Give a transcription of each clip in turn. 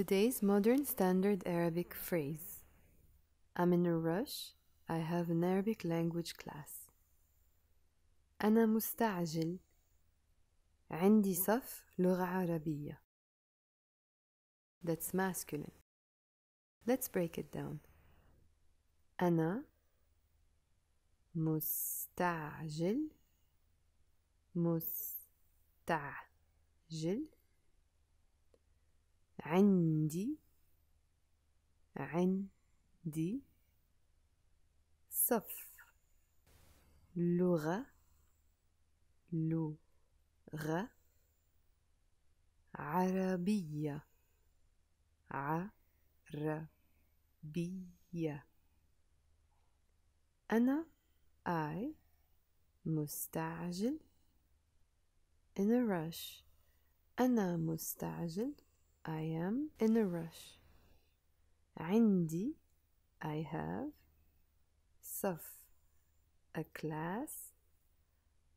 Today's modern standard Arabic phrase I'm in a rush, I have an Arabic language class. أنا مستعجل عندي صف لغة عربية. That's masculine. Let's break it down. أنا مستعجل مستعجل عندي عندي صف لغة لغة عربية عربية أنا I مستعجل in a rush أنا مستعجل I am in a rush. عندي I have صف a class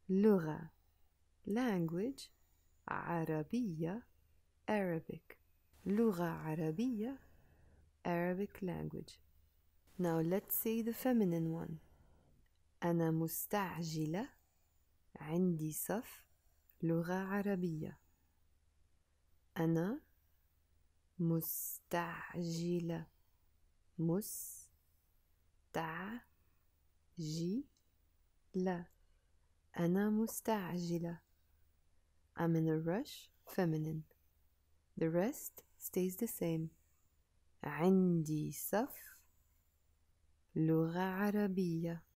لغة language عربية Arabic لغة عربية Arabic language Now let's say the feminine one أنا مستعجلة عندي صف لغة عربية أنا مستعجلة مستعجلة أنا مستعجلة I'm in a rush feminine The rest stays the same عندي صف لغة عربية